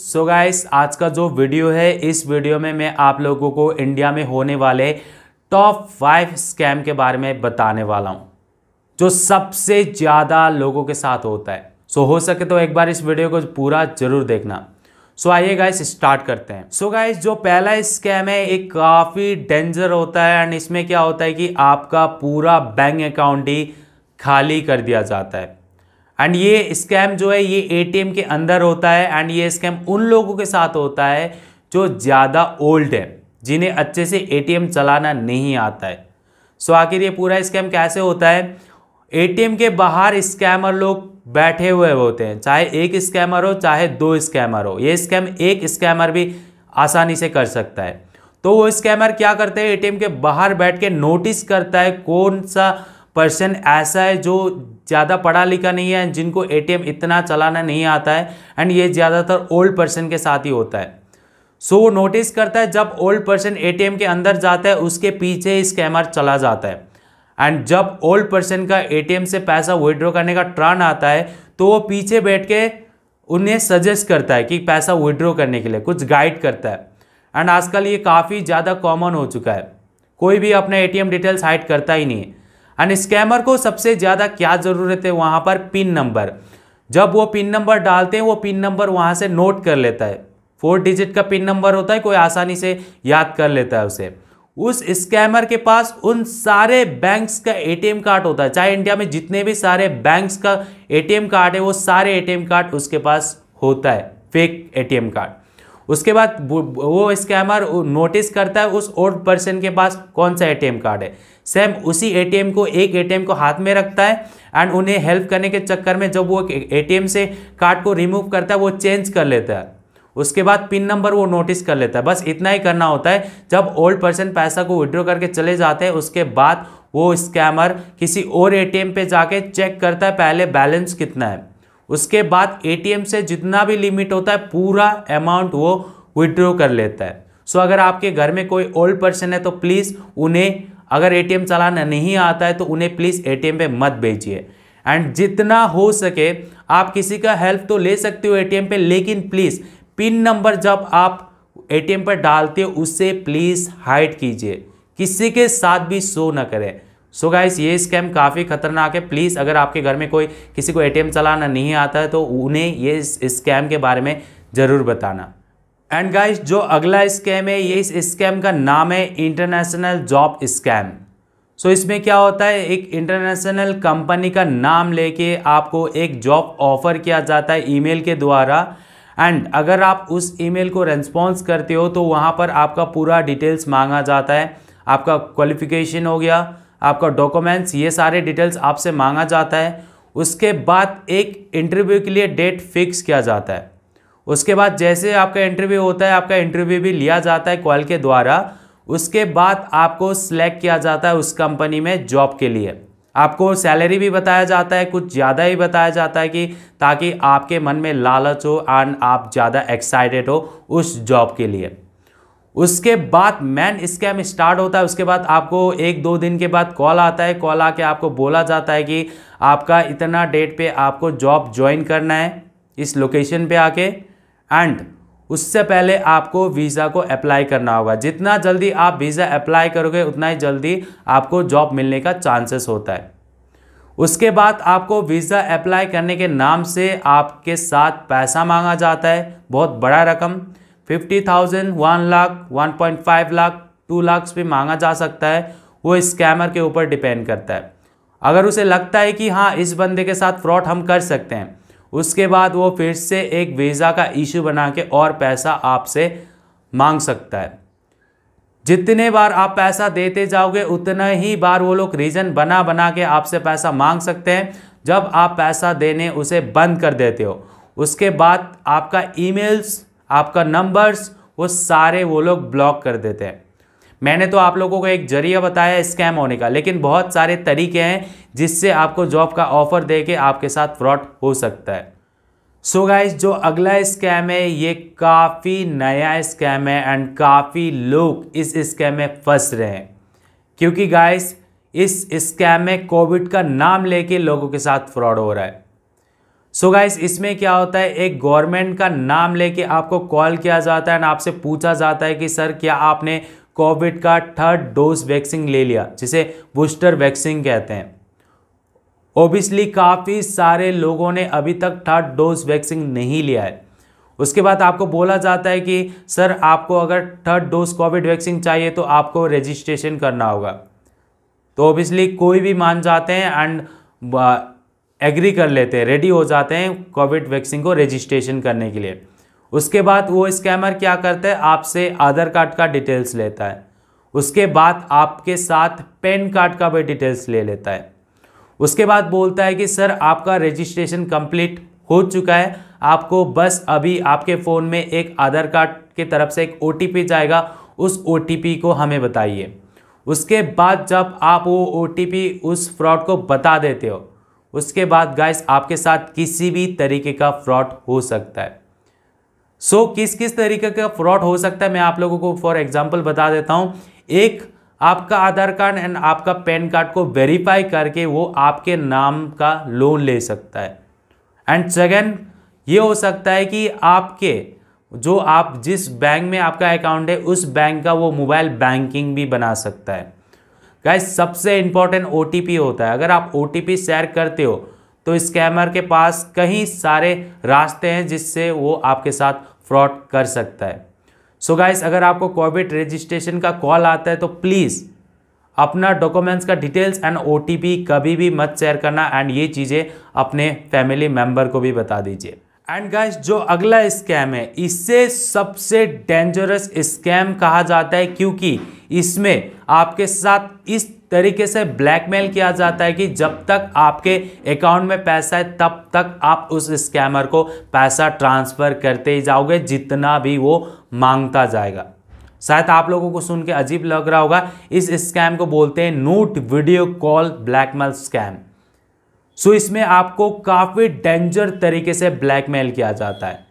सो so guys आज का जो वीडियो है इस वीडियो में मैं आप लोगों को इंडिया में होने वाले टॉप फाइव स्कैम के बारे में बताने वाला हूं जो सबसे ज़्यादा लोगों के साथ होता है सो so, हो सके तो एक बार इस वीडियो को पूरा जरूर देखना सो आइए गाइस स्टार्ट करते हैं सो so, गाइस जो पहला स्कैम है ये काफ़ी डेंजर होता है एंड इसमें क्या होता है कि आपका पूरा बैंक अकाउंट ही खाली कर दिया जाता है एंड ये स्कैम जो है ये एटीएम के अंदर होता है एंड ये स्कैम उन लोगों के साथ होता है जो ज़्यादा ओल्ड है जिन्हें अच्छे से एटीएम चलाना नहीं आता है सो आखिर ये पूरा स्कैम कैसे होता है एटीएम के बाहर स्कैमर लोग बैठे हुए होते हैं चाहे एक स्कैमर हो चाहे दो स्कैमर हो ये स्कैम एक स्कैमर भी आसानी से कर सकता है तो वो स्कैमर क्या करते हैं एटीएम के बाहर बैठ के नोटिस करता है कौन सा पर्सन ऐसा है जो ज़्यादा पढ़ा लिखा नहीं है जिनको एटीएम इतना चलाना नहीं आता है एंड ये ज़्यादातर ओल्ड पर्सन के साथ ही होता है सो so, वो नोटिस करता है जब ओल्ड पर्सन एटीएम के अंदर जाता है उसके पीछे स्कैमर चला जाता है एंड जब ओल्ड पर्सन का एटीएम से पैसा विड्रॉ करने का ट्रन आता है तो वो पीछे बैठ के उन्हें सजेस्ट करता है कि पैसा विड्रॉ करने के लिए कुछ गाइड करता है एंड आजकल ये काफ़ी ज़्यादा कॉमन हो चुका है कोई भी अपना ए डिटेल्स हाइड करता ही नहीं है एंड स्कैमर को सबसे ज़्यादा क्या ज़रूरत है वहाँ पर पिन नंबर जब वो पिन नंबर डालते हैं वो पिन नंबर वहाँ से नोट कर लेता है फोर डिजिट का पिन नंबर होता है कोई आसानी से याद कर लेता है उसे उस स्कैमर के पास उन सारे बैंक्स का एटीएम कार्ड होता है चाहे इंडिया में जितने भी सारे बैंक्स का एटीएम कार्ड है वो सारे एटीएम कार्ड उसके पास होता है फेक एटीएम कार्ड उसके बाद वो स्कैमर नोटिस करता है उस ओल्ड पर्सन के पास कौन सा एटीएम कार्ड है सेम उसी एटीएम को एक एटीएम को हाथ में रखता है एंड उन्हें हेल्प करने के चक्कर में जब वो एटीएम से कार्ड को रिमूव करता है वो चेंज कर लेता है उसके बाद पिन नंबर वो नोटिस कर लेता है बस इतना ही करना होता है जब ओल्ड पर्सन पैसा को विड्रॉ करके चले जाते हैं उसके बाद वो स्कैमर किसी और एटीएम पे जाके चेक करता है पहले बैलेंस कितना है उसके बाद एटीएम से जितना भी लिमिट होता है पूरा अमाउंट वो विड्रॉ कर लेता है सो so, अगर आपके घर में कोई ओल्ड पर्सन है तो प्लीज़ उन्हें अगर एटीएम चलाना नहीं आता है तो उन्हें प्लीज़ एटीएम पे मत भेजिए एंड जितना हो सके आप किसी का हेल्प तो ले सकते हो एटीएम पे लेकिन प्लीज़ पिन नंबर जब आप एटीएम पर डालते हो उससे प्लीज़ हाइड कीजिए किसी के साथ भी शो ना करें सो so गाइस ये स्कैम काफ़ी खतरनाक है प्लीज़ अगर आपके घर में कोई किसी को एटीएम चलाना नहीं आता है तो उन्हें ये स्कैम के बारे में ज़रूर बताना एंड गाइस जो अगला स्कैम है ये इस स्कैम का नाम है इंटरनेशनल जॉब स्कैम सो इसमें क्या होता है एक इंटरनेशनल कंपनी का नाम लेके आपको एक जॉब ऑफर किया जाता है ईमेल के द्वारा एंड अगर आप उस ईमेल को रेस्पॉन्स करते हो तो वहाँ पर आपका पूरा डिटेल्स मांगा जाता है आपका क्वालिफिकेशन हो गया आपका डॉक्यूमेंट्स ये सारे डिटेल्स आपसे मांगा जाता है उसके बाद एक इंटरव्यू के लिए डेट फिक्स किया जाता है उसके बाद जैसे आपका इंटरव्यू होता है आपका इंटरव्यू भी लिया जाता है कॉल के द्वारा उसके बाद आपको सिलेक्ट किया जाता है उस कंपनी में जॉब के लिए आपको सैलरी भी बताया जाता है कुछ ज़्यादा ही बताया जाता है कि ताकि आपके मन में लालच हो एंड आप ज़्यादा एक्साइटेड हो उस जॉब के लिए उसके बाद मैन स्कैम स्टार्ट होता है उसके बाद आपको एक दो दिन के बाद कॉल आता है कॉल आके आपको बोला जाता है कि आपका इतना डेट पे आपको जॉब ज्वाइन करना है इस लोकेशन पे आके एंड उससे पहले आपको वीज़ा को अप्लाई करना होगा जितना जल्दी आप वीज़ा अप्लाई करोगे उतना ही जल्दी आपको जॉब मिलने का चांसेस होता है उसके बाद आपको वीज़ा अप्लाई करने के नाम से आपके साथ पैसा मांगा जाता है बहुत बड़ा रकम fifty thousand one lakh one point five lakh two lakh भी मांगा जा सकता है वो स्कैमर के ऊपर डिपेंड करता है अगर उसे लगता है कि हाँ इस बंदे के साथ फ्रॉड हम कर सकते हैं उसके बाद वो फिर से एक वीज़ा का इशू बना के और पैसा आपसे मांग सकता है जितने बार आप पैसा देते जाओगे उतना ही बार वो लोग रीज़न बना बना के आपसे पैसा मांग सकते हैं जब आप पैसा देने उसे बंद कर देते हो उसके बाद आपका ईमेल्स आपका नंबर्स वो सारे वो लोग ब्लॉक कर देते हैं मैंने तो आप लोगों को एक जरिया बताया स्कैम होने का लेकिन बहुत सारे तरीके हैं जिससे आपको जॉब का ऑफर दे के आपके साथ फ्रॉड हो सकता है सो so गाइस जो अगला स्कैम है ये काफ़ी नया स्कैम है एंड काफ़ी लोग इस स्कैम में फंस रहे हैं क्योंकि गाइस इस स्कैम में कोविड का नाम लेके लोगों के साथ फ्रॉड हो रहा है सो so गाइस इसमें क्या होता है एक गवर्नमेंट का नाम लेके आपको कॉल किया जाता है एंड आपसे पूछा जाता है कि सर क्या आपने कोविड का थर्ड डोज वैक्सीन ले लिया जिसे बूस्टर वैक्सीन कहते हैं ओबियसली काफ़ी सारे लोगों ने अभी तक थर्ड डोज वैक्सीन नहीं लिया है उसके बाद आपको बोला जाता है कि सर आपको अगर थर्ड डोज कोविड वैक्सीन चाहिए तो आपको रजिस्ट्रेशन करना होगा तो ओबियसली कोई भी मान जाते हैं एंड एग्री कर लेते हैं रेडी हो जाते हैं कोविड वैक्सीन को रजिस्ट्रेशन करने के लिए उसके बाद वो स्कैमर क्या करता है आपसे आधार कार्ड का डिटेल्स लेता है उसके बाद आपके साथ पैन कार्ड का भी डिटेल्स ले लेता है उसके बाद बोलता है कि सर आपका रजिस्ट्रेशन कंप्लीट हो चुका है आपको बस अभी आपके फ़ोन में एक आधार कार्ड के तरफ से एक ओ जाएगा उस ओ को हमें बताइए उसके बाद जब आप वो ओ उस फ्रॉड को बता देते हो उसके बाद गाइस आपके साथ किसी भी तरीके का फ्रॉड हो सकता है सो so, किस किस तरीके का फ्रॉड हो सकता है मैं आप लोगों को फॉर एग्जाम्पल बता देता हूँ एक आपका आधार कार्ड एंड आपका पैन कार्ड को वेरीफाई करके वो आपके नाम का लोन ले सकता है एंड सेकेंड ये हो सकता है कि आपके जो आप जिस बैंक में आपका अकाउंट है उस बैंक का वो मोबाइल बैंकिंग भी बना सकता है गाइस सबसे इंपॉर्टेंट ओ होता है अगर आप ओ शेयर करते हो तो स्कैमर के पास कई सारे रास्ते हैं जिससे वो आपके साथ फ्रॉड कर सकता है सो so गाइस अगर आपको कोविड रजिस्ट्रेशन का कॉल आता है तो प्लीज़ अपना डॉक्यूमेंट्स का डिटेल्स एंड ओ कभी भी मत शेयर करना एंड ये चीज़ें अपने फैमिली मेम्बर को भी बता दीजिए एंड गाइस जो अगला स्कैम है इसे सबसे डेंजरस स्कैम कहा जाता है क्योंकि इसमें आपके साथ इस तरीके से ब्लैकमेल किया जाता है कि जब तक आपके अकाउंट में पैसा है तब तक आप उस स्कैमर को पैसा ट्रांसफ़र करते ही जाओगे जितना भी वो मांगता जाएगा शायद आप लोगों को सुन के अजीब लग रहा होगा इस स्कैम को बोलते हैं note video call blackmail scam so इसमें आपको काफ़ी डेंजर तरीके से ब्लैकमेल किया जाता है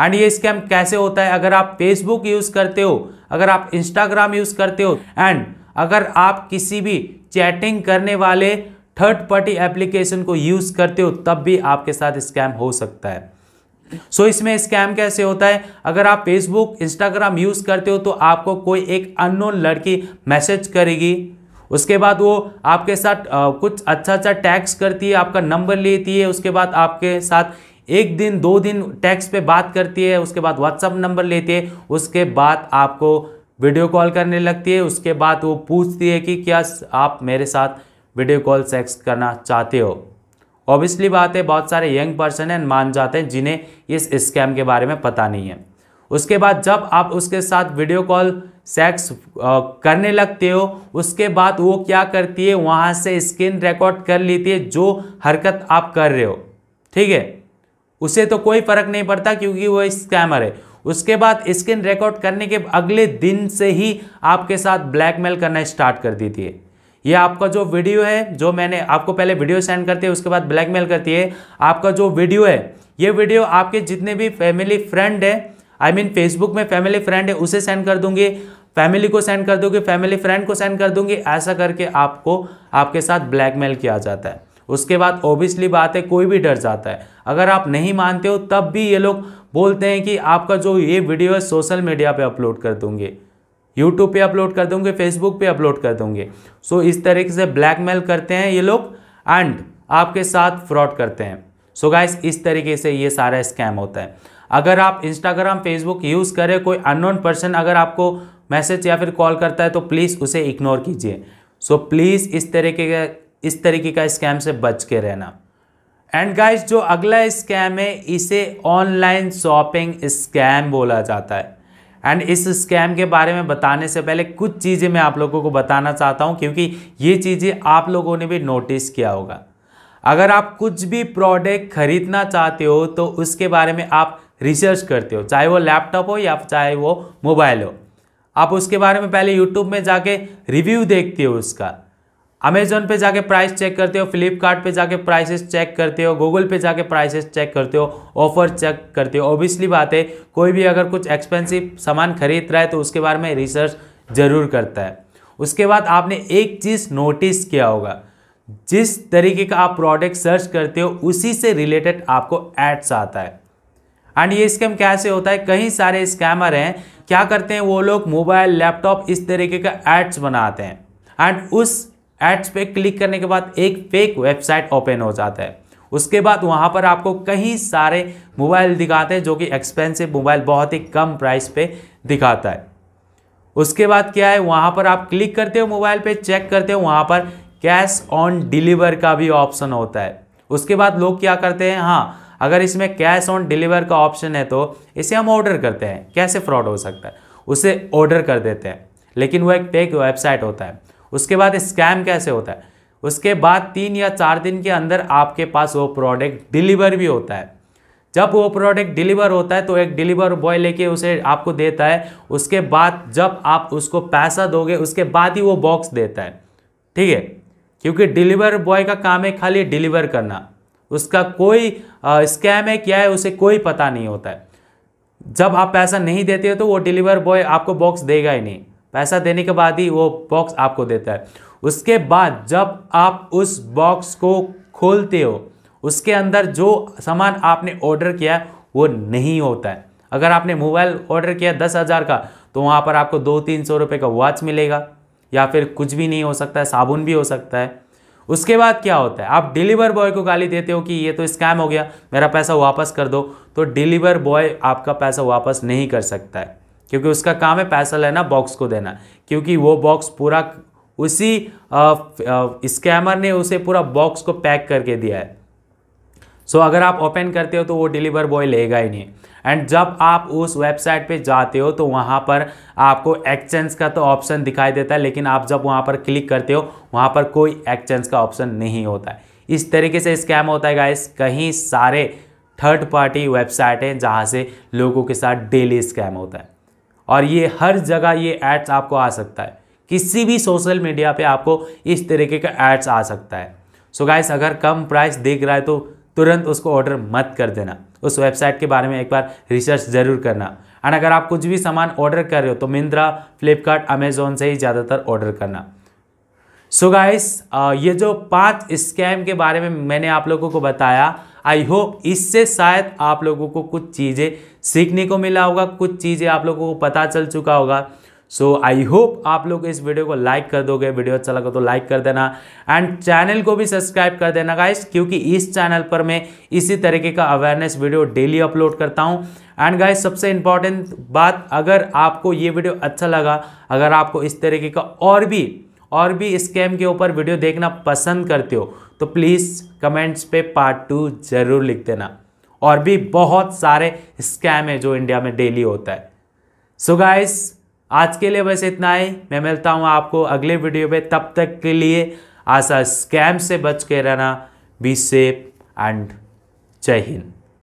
एंड ये स्कैम कैसे होता है अगर आप फेसबुक यूज़ करते हो अगर आप इंस्टाग्राम यूज़ करते हो एंड अगर आप किसी भी चैटिंग करने वाले थर्ड पार्टी एप्लीकेशन को यूज़ करते हो तब भी आपके साथ स्कैम हो सकता है सो so, इसमें स्कैम कैसे होता है अगर आप फेसबुक इंस्टाग्राम यूज़ करते हो तो आपको कोई एक अननोन लड़की मैसेज करेगी उसके बाद वो आपके साथ कुछ अच्छा अच्छा टैक्स करती है आपका नंबर लेती है उसके बाद आपके साथ एक दिन दो दिन टैक्स पे बात करती है उसके बाद व्हाट्सअप नंबर लेती है उसके बाद आपको वीडियो कॉल करने लगती है उसके बाद वो पूछती है कि क्या आप मेरे साथ वीडियो कॉल सेक्स करना चाहते हो ऑब्वियसली बात है बहुत सारे यंग पर्सन हैं मान जाते हैं जिन्हें इस स्कैम के बारे में पता नहीं है उसके बाद जब आप उसके साथ वीडियो कॉल सेक्स करने लगते हो उसके बाद वो क्या करती है वहाँ से स्क्रीन रिकॉर्ड कर लेती है जो हरकत आप कर रहे हो ठीक है उसे तो कोई फ़र्क नहीं पड़ता क्योंकि वो स्कैमर है उसके बाद स्क्रीन रिकॉर्ड करने के अगले दिन से ही आपके साथ ब्लैकमेल करना स्टार्ट कर दी थी ये आपका जो वीडियो है जो मैंने आपको पहले वीडियो सेंड करती है उसके बाद ब्लैकमेल करती है आपका जो वीडियो है ये वीडियो आपके जितने भी फैमिली फ्रेंड है आई मीन फेसबुक में फैमिली फ्रेंड है उसे सेंड कर दूंगी फैमिली को सेंड कर दूंगी फैमिली फ्रेंड को सेंड कर दूंगी ऐसा करके आपको आपके साथ ब्लैकमेल किया जाता है उसके बाद ओबियसली बात है कोई भी डर जाता है अगर आप नहीं मानते हो तब भी ये लोग बोलते हैं कि आपका जो ये वीडियो है सोशल मीडिया पे अपलोड कर दूंगे यूट्यूब पे अपलोड कर दूंगे फेसबुक पे अपलोड कर दूंगे सो so, इस तरीके से ब्लैकमेल करते हैं ये लोग एंड आपके साथ फ्रॉड करते हैं सो so, गाइस इस तरीके से ये सारा स्कैम होता है अगर आप इंस्टाग्राम फेसबुक यूज़ करें कोई अननोन पर्सन अगर आपको मैसेज या फिर कॉल करता है तो प्लीज़ उसे इग्नोर कीजिए सो so, प्लीज़ इस तरीके का इस तरीके का स्कैम से बच के रहना एंड गाइस जो अगला स्कैम है इसे ऑनलाइन शॉपिंग स्कैम बोला जाता है एंड इस स्कैम के बारे में बताने से पहले कुछ चीज़ें मैं आप लोगों को बताना चाहता हूँ क्योंकि ये चीज़ें आप लोगों ने भी नोटिस किया होगा अगर आप कुछ भी प्रोडक्ट खरीदना चाहते हो तो उसके बारे में आप रिसर्च करते हो चाहे वो लैपटॉप हो या चाहे वो मोबाइल हो आप उसके बारे में पहले यूट्यूब में जाके रिव्यू देखते हो उसका अमेजोन पे जाके प्राइस चेक करते हो फ्लिपकार्ट जाके प्राइसेस चेक करते हो गूगल पे जाके प्राइसेस चेक करते हो ऑफर चेक करते हो ऑब्वियसली बात है कोई भी अगर कुछ एक्सपेंसिव सामान खरीद रहा है तो उसके बारे में रिसर्च ज़रूर करता है उसके बाद आपने एक चीज़ नोटिस किया होगा जिस तरीके का आप प्रोडक्ट सर्च करते हो उसी से रिलेटेड आपको एड्स आता है एंड ये स्कैम कैसे होता है कई सारे स्कैमर हैं क्या करते हैं वो लोग मोबाइल लैपटॉप इस तरीके का एड्स बनाते हैं एंड उस एड्स पे क्लिक करने के बाद एक फेक वेबसाइट ओपन हो जाता है उसके बाद वहाँ पर आपको कई सारे मोबाइल दिखाते हैं जो कि एक्सपेंसिव मोबाइल बहुत ही कम प्राइस पे दिखाता है उसके बाद क्या है वहाँ पर आप क्लिक करते हो मोबाइल पे चेक करते हो वहाँ पर कैश ऑन डिलीवर का भी ऑप्शन होता है उसके बाद लोग क्या करते हैं हाँ अगर इसमें कैश ऑन डिलीवर का ऑप्शन है तो इसे हम ऑर्डर करते हैं कैसे फ्रॉड हो सकता है उसे ऑर्डर कर देते हैं लेकिन वो एक फेक वेबसाइट होता है उसके बाद स्कैम कैसे होता है उसके बाद तीन या चार दिन के अंदर आपके पास वो प्रोडक्ट डिलीवर भी होता है जब वो प्रोडक्ट डिलीवर होता है तो एक डिलीवर बॉय लेके उसे आपको देता है उसके बाद जब आप उसको पैसा दोगे उसके बाद ही वो बॉक्स देता है ठीक है क्योंकि डिलीवर बॉय का काम है खाली डिलीवर करना उसका कोई स्कैम है क्या है उसे कोई पता नहीं होता है जब आप पैसा नहीं देते हो तो वो डिलीवर बॉय आपको बॉक्स देगा ही नहीं पैसा देने के बाद ही वो बॉक्स आपको देता है उसके बाद जब आप उस बॉक्स को खोलते हो उसके अंदर जो सामान आपने ऑर्डर किया वो नहीं होता है अगर आपने मोबाइल ऑर्डर किया दस हज़ार का तो वहाँ पर आपको दो तीन सौ रुपये का वॉच मिलेगा या फिर कुछ भी नहीं हो सकता है साबुन भी हो सकता है उसके बाद क्या होता है आप डिलीवर बॉय को गाली देते हो कि ये तो स्कैम हो गया मेरा पैसा वापस कर दो तो डिलीवर बॉय आपका पैसा वापस नहीं कर सकता है क्योंकि उसका काम है पैसा लेना बॉक्स को देना क्योंकि वो बॉक्स पूरा उसी स्कैमर ने उसे पूरा बॉक्स को पैक करके दिया है सो so, अगर आप ओपन करते हो तो वो डिलीवर बॉय लेगा ही नहीं एंड जब आप उस वेबसाइट पे जाते हो तो वहाँ पर आपको एक्सचेंज का तो ऑप्शन दिखाई देता है लेकिन आप जब वहाँ पर क्लिक करते हो वहाँ पर कोई एक्सचेंज का ऑप्शन नहीं होता है इस तरीके से स्कैम होता है गाइस कहीं सारे थर्ड पार्टी वेबसाइट हैं जहाँ से लोगों के साथ डेली स्कैम होता है और ये हर जगह ये एड्स आपको आ सकता है किसी भी सोशल मीडिया पे आपको इस तरीके का एड्स आ सकता है सो so गाइस अगर कम प्राइस देख रहा है तो तुरंत उसको ऑर्डर मत कर देना उस वेबसाइट के बारे में एक बार रिसर्च ज़रूर करना एंड अगर आप कुछ भी सामान ऑर्डर कर रहे हो तो मिंद्रा फ्लिपकार्ट अमेजोन से ही ज़्यादातर ऑर्डर करना सो so गाइस ये जो पांच स्कैम के बारे में मैंने आप लोगों को बताया आई होप इससे शायद आप लोगों को कुछ चीज़ें सीखने को मिला होगा कुछ चीज़ें आप लोगों को पता चल चुका होगा सो आई होप आप लोग इस वीडियो को लाइक कर दोगे वीडियो अच्छा लगा तो लाइक कर देना एंड चैनल को भी सब्सक्राइब कर देना गाइस क्योंकि इस चैनल पर मैं इसी तरीके का अवेयरनेस वीडियो डेली अपलोड करता हूँ एंड गाइस सबसे इम्पॉर्टेंट बात अगर आपको ये वीडियो अच्छा लगा अगर आपको इस तरीके का और भी और भी स्कैम के ऊपर वीडियो देखना पसंद करते हो तो प्लीज़ कमेंट्स पे पार्ट टू ज़रूर लिख देना और भी बहुत सारे स्कैम है जो इंडिया में डेली होता है सो so गाइस आज के लिए बस इतना ही मैं मिलता हूँ आपको अगले वीडियो में तब तक के लिए आशा स्कैम से बच के रहना बी सेफ एंड जय हिंद